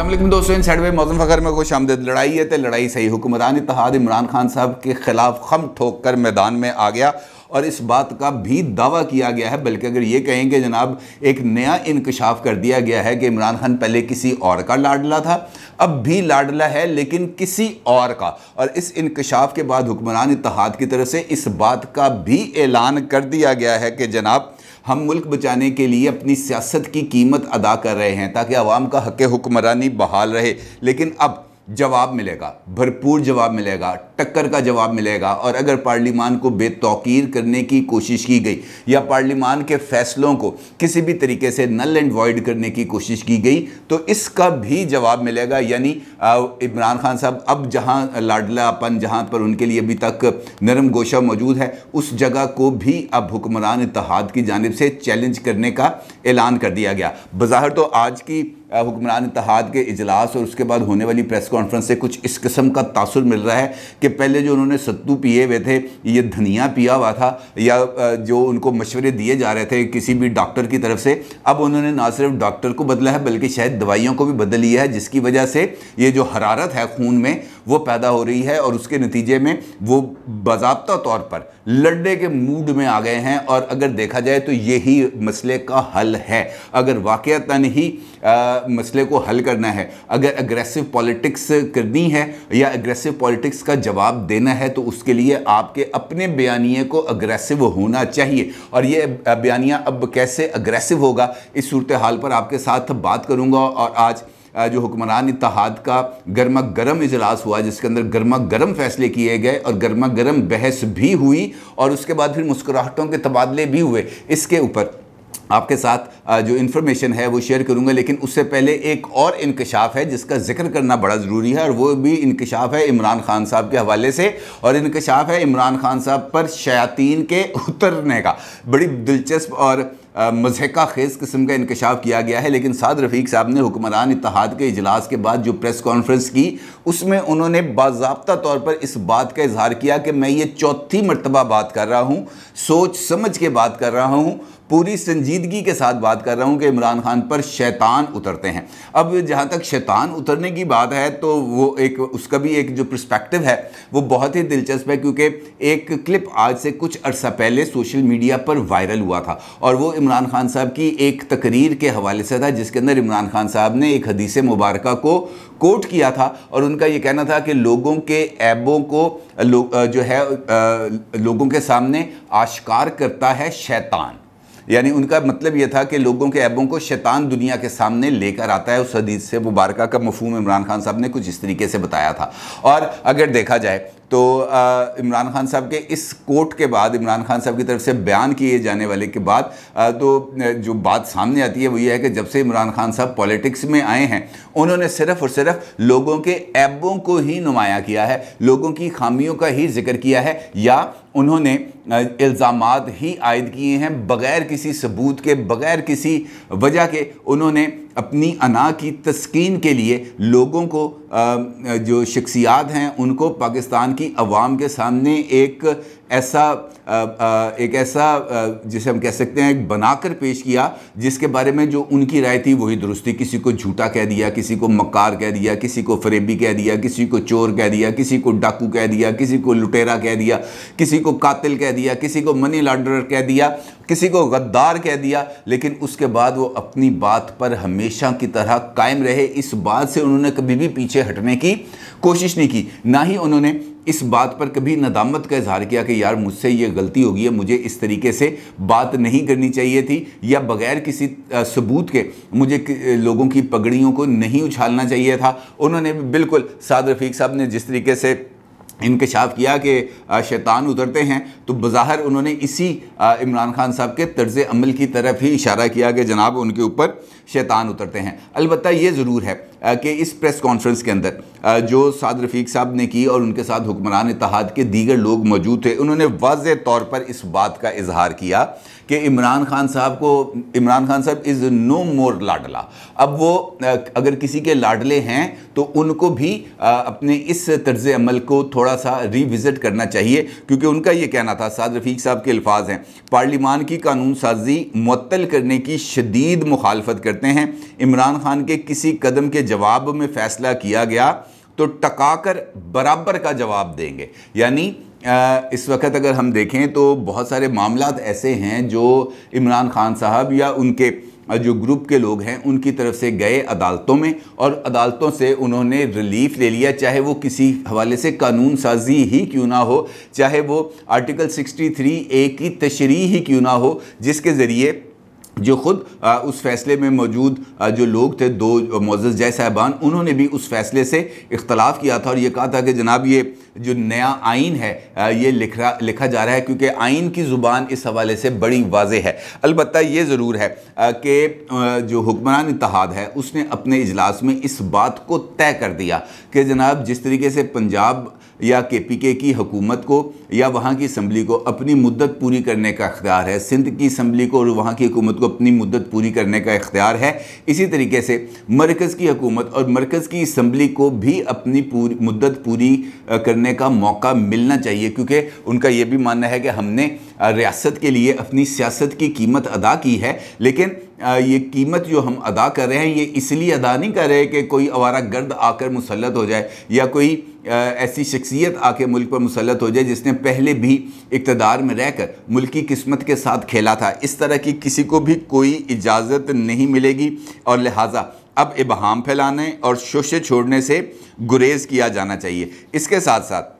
असलम दोस्तों इन सैडवे मौजम फ़खर में खुश आमद लड़ाई है तो लड़ाई सही हुक्मरान इतिहाद इमरान खान साहब के ख़िलाफ़ खम ठोक कर मैदान में आ गया और इस बात का भी दावा किया गया है बल्कि अगर ये कहें कि जनाब एक नया इंकशाफ कर दिया गया है कि इमरान खान पहले किसी और का लाडला था अब भी लाडला है लेकिन किसी और का और इस इंकशाफ के बाद हुक्मरान इतिहाद की तरफ से इस बात का भी ऐलान कर दिया गया है कि जनाब हम मुल्क बचाने के लिए अपनी सियासत की कीमत अदा कर रहे हैं ताकि आवाम का हक हुक्मरानी बहाल रहे लेकिन अब जवाब मिलेगा भरपूर जवाब मिलेगा टक्कर का जवाब मिलेगा और अगर पार्लीमान को बेतौकीर करने की कोशिश की गई या पार्लीमान के फैसलों को किसी भी तरीके से नल एंड वॉइड करने की कोशिश की गई तो इसका भी जवाब मिलेगा यानी इमरान खान साहब अब जहां लाडलापन जहां पर उनके लिए अभी तक नरम गोशा मौजूद है उस जगह को भी अब हुक्मरान इतिहाद की जानब से चैलेंज करने का ऐलान कर दिया गया बाहर तो आज की हुक्मरान इतिहाद के इजलास और उसके बाद होने वाली प्रेस कॉन्फ्रेंस से कुछ इस किस्म का तासर मिल रहा है कि पहले जो उन्होंने सत्तू पिए हुए थे ये धनिया पिया हुआ था या जो उनको मशवरे दिए जा रहे थे किसी भी डॉक्टर की तरफ से अब उन्होंने ना सिर्फ डॉक्टर को बदला है बल्कि शायद दवाइयों को भी बदल लिया है जिसकी वजह से ये जो हरारत है खून में वो पैदा हो रही है और उसके नतीजे में वो बाबा तौर पर लड़ने के मूड में आ गए हैं और अगर देखा जाए तो यही मसले का हल है अगर वाक़ता ही मसले को हल करना है अगर अग्रेसिव पॉलिटिक्स करनी है या अग्रेसिव पॉलिटिक्स का जवाब देना है तो उसके लिए आपके अपने बयानिए को अग्रेसिव होना चाहिए और ये बयानिया अब कैसे अग्रेसिव होगा इस सूरत हाल पर आपके साथ बात करूँगा और आज जो हुक्मरान इतिहाद का गर्मा गर्म इजलास हुआ जिसके अंदर गर्मा गर्म फैसले किए गए और गर्मा गर्म बहस भी हुई और उसके बाद फिर मुस्कुराहटों के तबादले भी हुए इसके ऊपर आपके साथ जो इन्फॉर्मेशन है वो शेयर करूंगा लेकिन उससे पहले एक और इंकशाफ है जिसका जिक्र करना बड़ा ज़रूरी है और वो भी इंकशाफ है इमरान खान साहब के हवाले से और इंकशाफ है इमरान खान साहब पर शयातीन के उतरने का बड़ी दिलचस्प और मजहका खेज किस्म का इंकशाफ किया गया है लेकिन साद रफ़ीक साहब ने हुक्मरान इतिहाद के इजलास के बाद जो प्रेस कॉन्फ्रेंस की उसमें उन्होंने बाबा तौर पर इस बात का इजहार किया कि मैं ये चौथी मरतबा बात कर रहा हूँ सोच समझ के बात कर रहा हूँ पूरी संजीदगी के साथ बात कर रहा हूँ कि इमरान खान पर शैतान उतरते हैं अब जहाँ तक शैतान उतरने की बात है तो वो एक उसका भी एक जो प्रस्पेक्टिव है वो बहुत ही दिलचस्प है क्योंकि एक क्लिप आज से कुछ अर्सा पहले सोशल मीडिया पर वायरल हुआ था और वो इमरान खान साहब की एक तकरीर के हवाले से था जिसके अंदर इमरान खान साहब ने एक हदीस मुबारक को कोट किया था और उनका ये कहना था कि लोगों के ऐबों को लो, जो है लोगों के सामने आश्कार करता है शैतान यानी उनका मतलब यह था कि लोगों के ऐबों को शैतान दुनिया के सामने लेकर आता है उस हदीस से मुबारक का मफहम इमरान खान साहब ने कुछ इस तरीके से बताया था और अगर देखा जाए तो इमरान खान साहब के इस कोर्ट के बाद इमरान खान साहब की तरफ से बयान किए जाने वाले के बाद तो जो बात सामने आती है वो ये है कि जब से इमरान खान साहब पॉलिटिक्स में आए हैं उन्होंने सिर्फ और सिर्फ लोगों के ऐबों को ही नुमाया किया है लोगों की खामियों का ही जिक्र किया है या उन्होंने इल्ज़ाम ही आयद किए हैं बग़ैर किसी सबूत के बग़ैर किसी वजह के उन्होंने अपनी अना की तस्कीन के लिए लोगों को जो शख्सियात हैं उनको पाकिस्तान की आवाम के सामने एक ऐसा आ, आ, एक ऐसा जिसे हम कह सकते हैं बनाकर पेश किया जिसके बारे में जो उनकी राय थी वही दुरुस्ती किसी को झूठा कह दिया किसी को मक्कार कह दिया किसी को फरेबी कह दिया किसी को चोर कह दिया किसी को डाकू कह दिया किसी को लुटेरा कह दिया किसी को कातिल कह दिया किसी को मनी लॉन्डर कह दिया किसी को गद्दार कह दिया लेकिन उसके बाद वो अपनी बात पर हमेशा की तरह कायम रहे इस बात से उन्होंने कभी भी पीछे हटने की कोशिश नहीं की ना ही उन्होंने इस बात पर कभी नदामत का इजहार किया कि यार मुझसे ये गलती हो गई है मुझे इस तरीके से बात नहीं करनी चाहिए थी या बगैर किसी सबूत के मुझे लोगों की पगड़ियों को नहीं उछालना चाहिए था उन्होंने बिल्कुल साद रफ़ीक साहब ने जिस तरीके से इनकशाफ किया कि शैतान उतरते हैं तो बाहर उन्होंने इसी इमरान खान साहब के तर्ज अमल की तरफ ही इशारा किया कि जनाब उनके ऊपर शैतान उतरते हैं अलबत् ये ज़रूर है कि इस प्रेस कॉन्फ्रेंस के अंदर जो साद रफीक साहब ने की और उनके साथ हुक्मरान इतिहाद के दीगर लोग मौजूद थे उन्होंने वाज तौर पर इस बात का इजहार किया कि इमरान खान साहब को इमरान खान साहब इज़ नो मोर लाडला अब वो अगर किसी के लाडले हैं तो उनको भी अपने इस तर्ज अमल को थोड़ा सा रिविज़िट करना चाहिए क्योंकि उनका ये कहना था साद रफीक साहब के अल्फाज हैं पार्लिमान की कानून साजी मअल करने की शदीद मुखालफत करते हैं इमरान खान के किसी कदम के जवाब में फैसला किया गया तो टकाकर बराबर का जवाब देंगे यानी इस वक्त अगर हम देखें तो बहुत सारे मामला ऐसे हैं जो इमरान खान साहब या उनके जो ग्रुप के लोग हैं उनकी तरफ से गए अदालतों में और अदालतों से उन्होंने रिलीफ ले लिया चाहे वो किसी हवाले से कानून साजी ही क्यों ना हो चाहे वो आर्टिकल 63 ए की तशरी ही क्यों ना हो जिसके ज़रिए जो खुद उस फैसले में मौजूद जो लोग थे दो मोज़ जय साहबान उन्होंने भी उस फैसले से इख्तलाफ किया था और ये कहा था कि जनाब ये जो नया आइन है ये लिख रहा लिखा जा रहा है क्योंकि आइन की ज़ुबान इस हवाले से बड़ी वाज है अलबत् ये ज़रूर है कि जो हुक्मरान इतिहाद है उसने अपने इजलास में इस बात को तय कर दिया कि जनाब जिस तरीके से पंजाब या के पी के की हुकूमत को या वहाँ की असम्बली को अपनी मुद्दत पूरी करने का अख्तियार है सिंध की असम्बली को और वहाँ की हुकूमत को अपनी मुद्दत पूरी करने का अख्तियार है इसी तरीके से मरकज़ की हकूमत और मरकज़ की इसम्बली को भी अपनी पूरी मुद्दत पूरी करने का मौका मिलना चाहिए क्योंकि उनका यह भी मानना है कि हमने रियासत के लिए अपनी सियासत की कीमत अदा की है लेकिन ये कीमत जो हम अदा कर रहे हैं ये इसलिए अदा नहीं कर रहे कि कोई आवारा गर्द आकर मुसलत हो जाए या कोई ऐसी शख्सियत आके मुल्क पर मुसलत हो जाए जिसने पहले भी इकतदार में रहकर मुल्की किस्मत के साथ खेला था इस तरह की किसी को भी कोई इजाज़त नहीं मिलेगी और लिहाजा अब इबहम फैलाने और शोशे छोड़ने से गुरेज किया जाना चाहिए इसके साथ साथ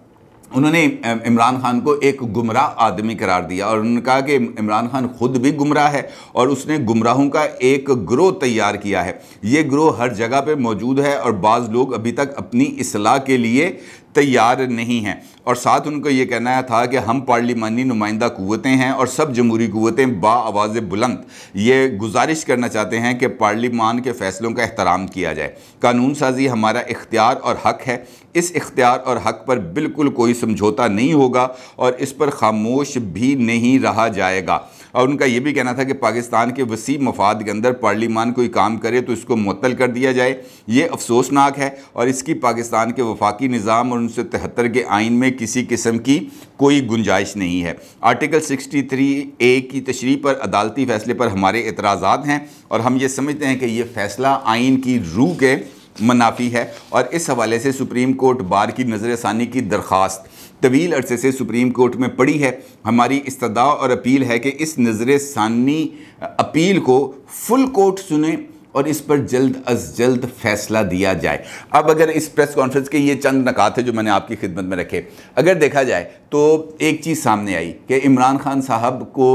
उन्होंने इमरान खान को एक गुमराह आदमी करार दिया और उन्होंने कहा कि इमरान खान खुद भी गुमराह है और उसने गुमराहों का एक ग्रोह तैयार किया है ये ग्रोह हर जगह पे मौजूद है और बाज़ लोग अभी तक अपनी असलाह के लिए तैयार नहीं हैं और साथ उनको ये कहना था कि हम पार्लिमानी नुमाइंदा कुतें हैं और सब जमहूरी कुतें बा आवाज़ बुलंद ये गुजारिश करना चाहते हैं कि पार्लिमान के फ़ैसलों का अहतराम किया जाए कानून साजी हमारा इख्तियार और हक है इस इख्तियार और हक पर बिल्कुल कोई समझौता नहीं होगा और इस पर खामोश भी नहीं रहा जाएगा और उनका यह भी कहना था कि पाकिस्तान के वसी मफाद के अंदर पार्लीमान कोई काम करे तो इसको मअतल कर दिया जाए ये अफसोसनाक है और इसकी पाकिस्तान के वफाकी निज़ाम और उनसे तिहत्तर के आइन में किसी किस्म की कोई गुंजाइश नहीं है आर्टिकल सिक्सटी थ्री ए की तशरी पर अदालती फैसले पर हमारे एतराज़ात हैं और हम ये समझते हैं कि ये फ़ैसला आइन की रूह के मनाफी है और इस हवाले से सुप्रीम कोर्ट बार की नज़रसानी की दरख्वास्त तवील अरसे से सुप्रीम कोर्ट में पड़ी है हमारी इस्तदा और अपील है कि इस नज़र सानी अपील को फुल कोर्ट सुने और इस पर जल्द अज जल्द फैसला दिया जाए अब अगर इस प्रेस कॉन्फ्रेंस के ये चंद नकात है जो मैंने आपकी खिदमत में रखे अगर देखा जाए तो एक चीज़ सामने आई कि इमरान खान साहब को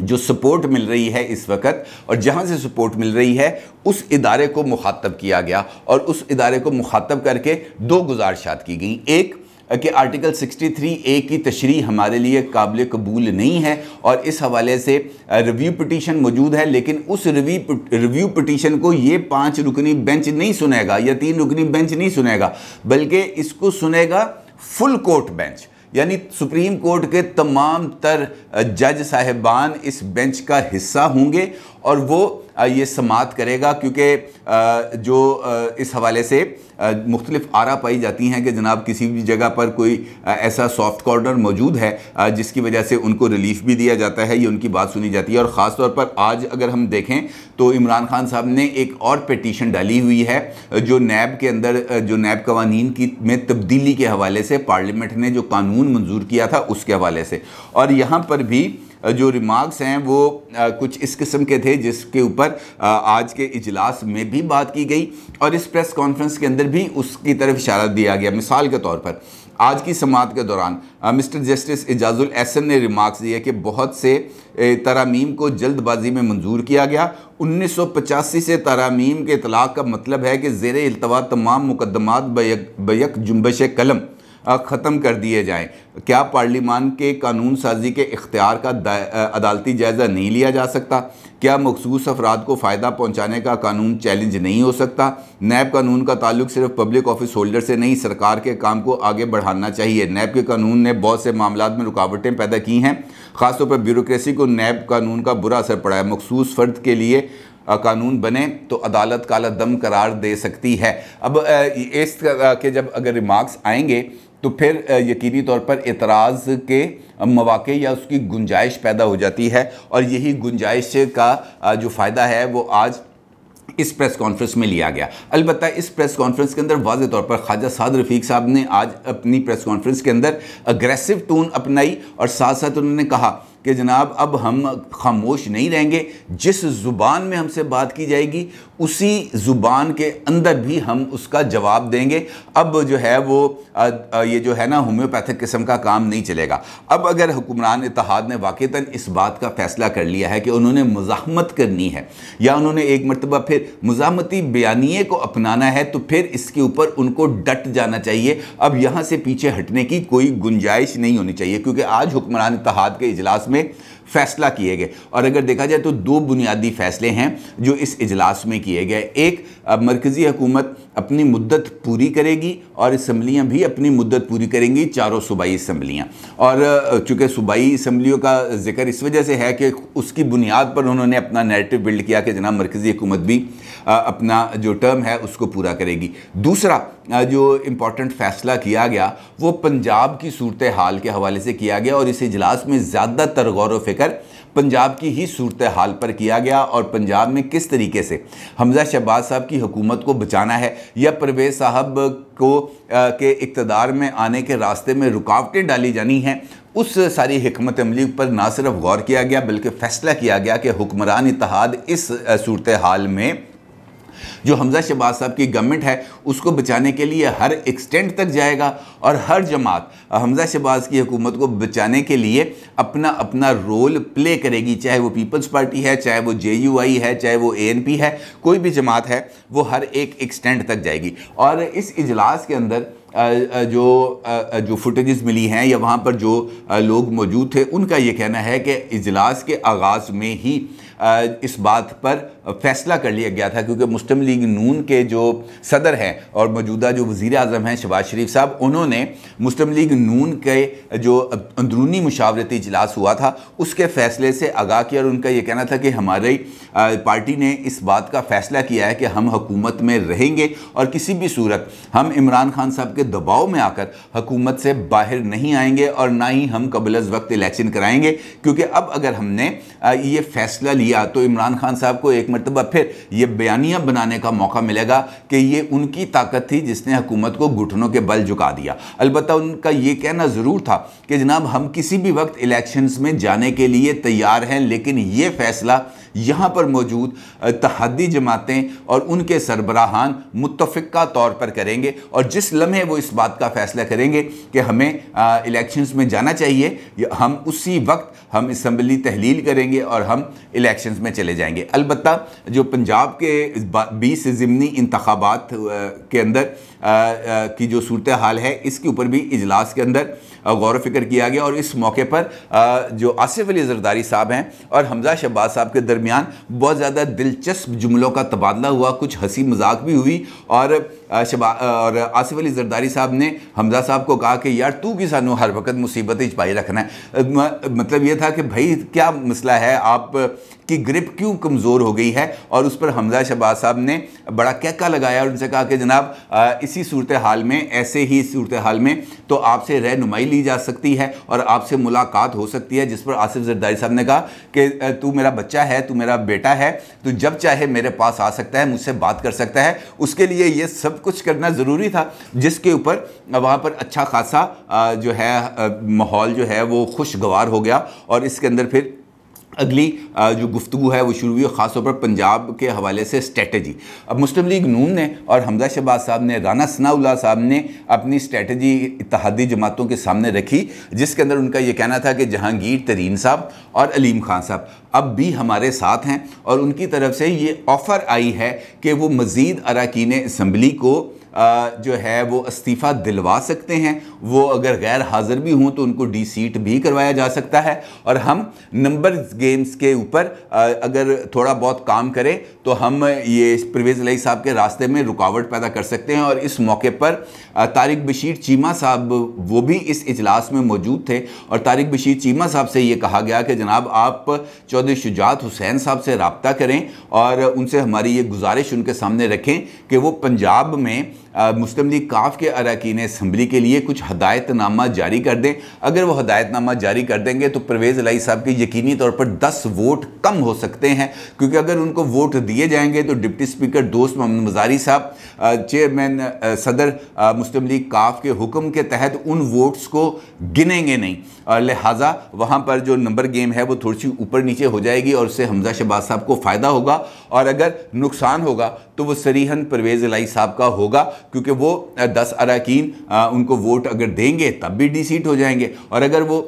जो सपोर्ट मिल रही है इस वक्त और जहाँ से सपोर्ट मिल रही है उस इदारे को मुखातब किया गया और उस इदारे को मुखातब करके दो गुजारिशात की गई एक कि आर्टिकल 63 ए की तशरी हमारे लिए काबिल कबूल नहीं है और इस हवाले से रिव्यू पटिशन मौजूद है लेकिन उस रिव्यू रिव्यू पटिशन को ये पांच रुकनी बेंच नहीं सुनेगा या तीन रुकनी बेंच नहीं सुनेगा बल्कि इसको सुनेगा फुल कोर्ट बेंच यानी सुप्रीम कोर्ट के तमाम तर जज साहबान इस बेंच का हिस्सा होंगे और वो ये समात करेगा क्योंकि जो इस हवाले से मुख्तलिफ आरा पाई जाती हैं कि जनाब किसी भी जगह पर कोई ऐसा सॉफ्ट कॉर्नर मौजूद है जिसकी वजह से उनको रिलीफ भी दिया जाता है ये उनकी बात सुनी जाती है और ख़ास तौर पर आज अगर हम देखें तो इमरान खान साहब ने एक और पटिशन डाली हुई है जो नैब के अंदर जो नैब कवानीन की में तब्दीली के हवाले से पार्लियामेंट ने जो कानून मंजूर किया था उसके हवाले से और यहाँ पर भी जो रिमार्क्स हैं वो कुछ इस किस्म के थे जिसके ऊपर आज के इजलास में भी बात की गई और इस प्रेस कॉन्फ्रेंस के अंदर भी उसकी तरफ इशारा दिया गया मिसाल के तौर पर आज की समात के दौरान मिस्टर जस्टिस एजाजुल एहसन ने रिमार्क्स दिए कि बहुत से तरामीम को जल्दबाजी में मंजूर किया गया उन्नीस सौ पचासी से तरामीम के इतलाक़ का मतलब है कि जेर अल्तवा तमाम मुकदमात बयक बयक जुम्बश कलम ख़त्म कर दिए जाएँ क्या पार्लीमान के कानून साजी के इख्तियार का अदालती जायज़ा नहीं लिया जा सकता क्या मखसूस अफराद को फ़ायदा पहुँचाने का कानून चैलेंज नहीं हो सकता नैब कानून का ताल्लुक सिर्फ पब्लिक ऑफिस होल्डर से नहीं सरकार के काम को आगे बढ़ाना चाहिए नैब के कानून ने बहुत से मामला में रुकावटें पैदा की हैं ख़ासतौर पर ब्यूरोसी को नैब कानून का बुरा असर पड़ा है मखसूस फ़र्द के लिए कानून बने तो अदालत काला दम करार दे सकती है अब इस के जब अगर रिमार्क्स आएंगे तो फिर यकीनी तौर पर एतराज़ के मौाक़े या उसकी गुंजाइश पैदा हो जाती है और यही गुंजाइश का जो फ़ायदा है वो आज इस प्रेस कॉन्फ्रेंस में लिया गया अलबत् इस प्रेस कॉन्फ्रेंस के अंदर वाज तौर पर ख्वाजा साद रफ़ीक साहब ने आज अपनी प्रेस कॉन्फ्रेंस के अंदर अग्रेसिव टोन अपनाई और साथ साथ उन्होंने कहा कि जनाब अब हम खामोश नहीं रहेंगे जिस ज़ुबान में हमसे बात की जाएगी उसी ज़ुबान के अंदर भी हम उसका जवाब देंगे अब जो है वो ये जो है ना होम्योपैथिक किस्म का काम नहीं चलेगा अब अगर हुक्मरान इतिहाद ने वाक़ता इस बात का फ़ैसला कर लिया है कि उन्होंने मज़ाहमत करनी है या उन्होंने एक मरतबा फिर मजामती बयानिए को अपनाना है तो फिर इसके ऊपर उनको डट जाना चाहिए अब यहाँ से पीछे हटने की कोई गुंजाइश नहीं होनी चाहिए क्योंकि आज हुक्मरान इतिहाद के इजलास में फैसला किए गए और अगर देखा जाए तो दो बुनियादी फैसले हैं जो इस इजलास में किए गए एक मरकज़ी हुकूमत अपनी मुद्दत पूरी करेगी और इसम्बलियाँ भी अपनी मुद्दत पूरी करेंगी चारों सूबाई इसम्बलियाँ और चूँकि सूबाई इसम्बलियों का जिक्र इस वजह से है कि उसकी बुनियाद पर उन्होंने अपना नेरेटिव बिल्ड किया कि जना मरकज़ी हुकूमत भी अपना जो टर्म है उसको पूरा करेगी दूसरा जो इम्पोर्टेंट फैसला किया गया वो पंजाब की सूरत हाल के हवाले से किया गया और इस इजलास में ज़्यादातर गौर व पंजाब की ही सूरत हाल पर किया गया और पंजाब में किस तरीके से हमजा शहबाज साहब की हुकूमत को बचाना है या परवेज साहब को आ, के इकतदार में आने के रास्ते में रुकावटें डाली जानी हैं उस सारी हमत अमली पर ना सिर्फ गौर किया गया बल्कि फ़ैसला किया गया कि हुक्मरान इतिहाद इस सूरत हाल में जो हमजा शहबाज साहब की गवर्नमेंट है उसको बचाने के लिए हर एक्सटेंट तक जाएगा और हर जमात हमजा शहबाज की हुकूमत को बचाने के लिए अपना अपना रोल प्ले करेगी चाहे वो पीपल्स पार्टी है चाहे वो जे यू आई है चाहे वो ए एन पी है कोई भी जमात है वो हर एक एक्सटेंट तक जाएगी और इस इजलास के अंदर जो जो फुटेजेस मिली हैं या वहाँ पर जो लोग मौजूद थे उनका ये कहना है कि इजलास के आगाज़ में ही इस बात पर फैसला कर लिया गया था क्योंकि मुस्लिम लीग नून के जो सदर हैं और मौजूदा जो वज़ी अजम हैं शबाज शरीफ साहब उन्होंने मुस्लिम लीग नून के जो अंदरूनी मुशावरती इजलास हुआ था उसके फ़ैसले से आगाह किया और उनका यह कहना था कि हमारी पार्टी ने इस बात का फ़ैसला किया है कि हम हकूमत में रहेंगे और किसी भी सूरत हम इमरान खान साहब के दबाव में आकर हकूमत से बाहर नहीं आएंगे और ना ही हम कबल वक्त इलेक्शन कराएंगे क्योंकि अब अगर हमने ये फ़ैसला लिया लिया तो इमरान खान साहब को एक मरतबा फिर ये बयानिया बनाने का मौका मिलेगा कि ये उनकी ताकत थी जिसने हुकूमत को घुटनों के बल झुका दिया अलबत् उनका ये कहना ज़रूर था कि जनाब हम किसी भी वक्त इलेक्शंस में जाने के लिए तैयार हैं लेकिन ये फैसला यहाँ पर मौजूद तहदी जमातें और उनके सरबराहान मुतफ़ा तौर पर करेंगे और जिस लम्हे वो इस बात का फ़ैसला करेंगे कि हमें इलेक्शंस में जाना चाहिए हम उसी वक्त हम इसम्बली तहलील करेंगे और हम इलेक्शन इलेक्शंस में चले जाएंगे अलबत् जो पंजाब के बीस ज़मनी इंतबात के अंदर की जो सूरत हाल है इसके ऊपर भी इजलास के अंदर गौर फिक्र किया गया और इस मौके पर जो आसिफ अली जरदारी साहब हैं और हमजा शहबाज साहब के दरमियान बहुत ज़्यादा दिलचस्प जुमलों का तबादला हुआ कुछ हंसी मजाक भी हुई और शबा और आसिफ अली जरदारी साहब ने हमजा साहब को कहा कि यार तू भी सानू हर वक्त मुसीबत पाई रखना है मतलब ये था कि भाई क्या मसला है आप की ग्रिप क्यों कमज़ोर हो गई है और उस पर हमजा शबाज साहब ने बड़ा कैका लगाया और उनसे कहा कि जनाब इसी सूरत हाल में ऐसे ही सूरत हाल में तो आपसे रहनुमाई ली जा सकती है और आपसे मुलाकात हो सकती है जिस पर आसिफ जरदारी साहब ने कहा कि तू मेरा बच्चा है तू मेरा बेटा है तू जब चाहे मेरे पास आ सकता है मुझसे बात कर सकता है उसके लिए ये सब कुछ करना ज़रूरी था जिसके ऊपर वहाँ पर अच्छा खासा जो है माहौल जो है वो खुशगवार हो गया और इसके अंदर फिर अगली जो गुफ्तु है वो शुरू हुई ख़ासतौर पर पंजाब के हवाले से स्ट्रेटजी अब मुस्लिम लीग नून ने और हमजा शहबाज साहब ने राना सनाउल्ला साहब ने अपनी स्ट्रेटजी इतिहादी जमातों के सामने रखी जिसके अंदर उनका ये कहना था कि जहांगीर तरीन साहब और अलीम खान साहब अब भी हमारे साथ हैं और उनकी तरफ से ये ऑफ़र आई है कि वो मज़ीद अरकान इसम्बली को जो है वो इस्तीफ़ा दिलवा सकते हैं वो अगर गैर हाज़िर भी हों तो उनको डी सीट भी करवाया जा सकता है और हम नंबर गेम्स के ऊपर अगर थोड़ा बहुत काम करें तो हम ये परवेज़ लई साहब के रास्ते में रुकावट पैदा कर सकते हैं और इस मौके पर तारिक बशीर चीमा साहब वो भी इस इजलास में मौजूद थे और तारिक बशीर चीमा साहब से ये कहा गया कि जनाब आप चौधरी शुजात हुसैन साहब से रबता करें और उनसे हमारी ये गुजारिश उनके सामने रखें कि वो पंजाब में मुस्लिम लीग काफ के अरकान इसम्बली के लिए कुछ हदायतनामा जारी कर दें अगर वह हदायतनामा जारी कर देंगे तो परवेज़ अलाई साहब के यकीनी तौर पर दस वोट कम हो सकते हैं क्योंकि अगर उनको वोट दिए जाएंगे तो डिप्टी स्पीकर दोस्त मोहम्मद मजारी साहब चेयरमैन सदर मुस्लिम लीग काफ के हुक्म के तहत उन वोट्स को गिनेंगे नहीं लिहाजा वहाँ पर जो नंबर गेम है वो थोड़ी सी ऊपर नीचे हो जाएगी और उससे हमजा शहबाज साहब को फ़ायदा होगा और अगर नुकसान होगा तो वो सरीहन परवेज़ लाई साहब का होगा क्योंकि वो दस अरकान उनको वोट अगर देंगे तब भी डी सीट हो जाएंगे और अगर वो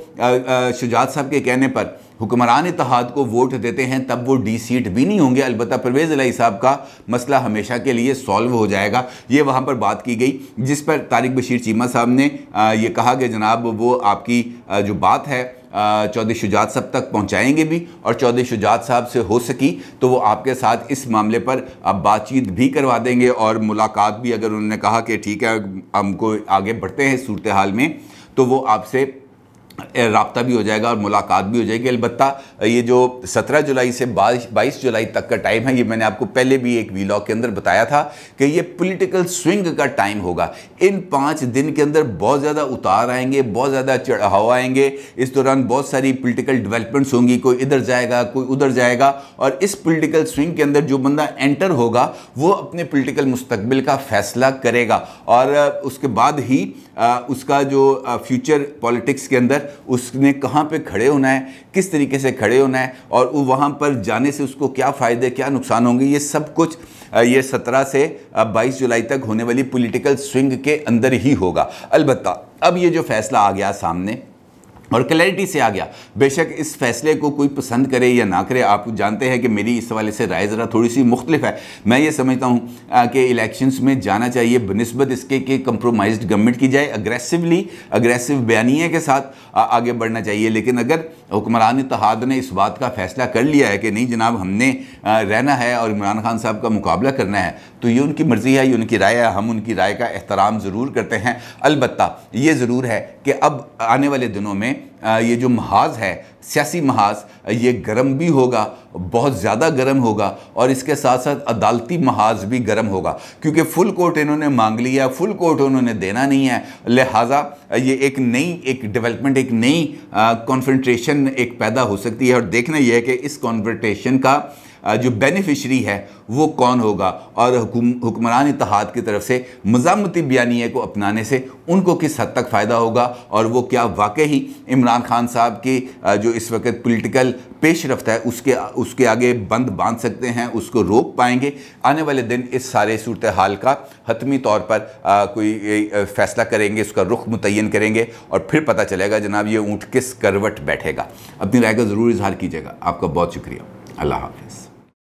शुजात साहब के कहने पर हुक्मरान इतिहाद को वोट देते हैं तब वो डी सीट भी नहीं होंगे अलबत् परवेज़ लाई साहब का मसला हमेशा के लिए सॉल्व हो जाएगा ये वहाँ पर बात की गई जिस पर तारिक बशीर चीमा साहब ने ये कहा कि जनाब वो आपकी जो बात है चौधरी शुजात साहब तक पहुंचाएंगे भी और चौधरी शुजात साहब से हो सकी तो वो आपके साथ इस मामले पर अब बातचीत भी करवा देंगे और मुलाकात भी अगर उन्होंने कहा कि ठीक है हमको आगे बढ़ते हैं सूरत हाल में तो वो आपसे रबता भी हो जाएगा और मुलाकात भी हो जाएगी अलबत्त ये जो 17 जुलाई से बाईस बाईस जुलाई तक का टाइम है ये मैंने आपको पहले भी एक वीलॉग के अंदर बताया था कि ये पॉलिटिकल स्विंग का टाइम होगा इन पाँच दिन के अंदर बहुत ज़्यादा उतार आएंगे बहुत ज़्यादा चढ़ाव आएंगे इस दौरान बहुत सारी पोलिटिकल डेवलपमेंट्स होंगी कोई इधर जाएगा कोई उधर जाएगा और इस पोलिटिकल स्विंग के अंदर जो बंदा एंटर होगा वो अपने पोलिटिकल मुस्तबिल का फैसला करेगा और उसके बाद ही उसका जो फ्यूचर पॉलिटिक्स के अंदर उसने कहाँ पे खड़े होना है किस तरीके से खड़े होना है और वहाँ पर जाने से उसको क्या फ़ायदे क्या नुकसान होंगे ये सब कुछ ये 17 से 22 जुलाई तक होने वाली पॉलिटिकल स्विंग के अंदर ही होगा अलबत्ता अब ये जो फैसला आ गया सामने और क्लैरिटी से आ गया बेशक इस फैसले को कोई पसंद करे या ना करे आप जानते हैं कि मेरी इस हवाले से राय ज़रा थोड़ी सी मुख्तलिफ है मैं ये समझता हूँ कि इलेक्शंस में जाना चाहिए बनस्बत इसके कि कंप्रोमाइज गवर्नमेंट की जाए अग्रेसिवली अग्रेसिव बयानी के साथ आ, आगे बढ़ना चाहिए लेकिन अगर हुक्मरान इतिहाद ने इस बात का फैसला कर लिया है कि नहीं जनाब हमने रहना है और इमरान खान साहब का मुकाबला करना है तो ये उनकी मर्ज़ी है ये उनकी राय है हम उनकी राय का एहतराम ज़रूर करते हैं अलबत् ये ज़रूर है कि अब आने वाले दिनों में ये जो महाज है सियासी महाज ये गर्म भी होगा बहुत ज़्यादा गर्म होगा और इसके साथ साथ अदालती महाज भी गर्म होगा क्योंकि फुल कोर्ट इन्होंने मांग लिया फुल कोर्ट उन्होंने देना नहीं है लिहाजा ये एक नई एक डेवलपमेंट एक नई कॉन्फ्रेंट्रेशन एक पैदा हो सकती है और देखना यह है कि इस कॉन्फ्रेंट्रेशन का जो बेनिफिशरी है वो कौन होगा और हुक्मरान इतिहाद की तरफ से मजामती बयानी को अपनाने से उनको किस हद तक फ़ायदा होगा और वो क्या वाकई ही इमरान खान साहब की जो जो इस वक्त पॉलिटिकल पेश रफ्त है उसके उसके आगे बंद बांध सकते हैं उसको रोक पाएंगे आने वाले दिन इस सारे सूरत हाल का हतमी तौर पर आ, कोई फैसला करेंगे उसका रुख मुतन करेंगे और फिर पता चलेगा जनाब ये ऊँट किस करवट बैठेगा अपनी राय का ज़रूर इजहार कीजिएगा आपका बहुत शुक्रिया अल्लाह हाफिज़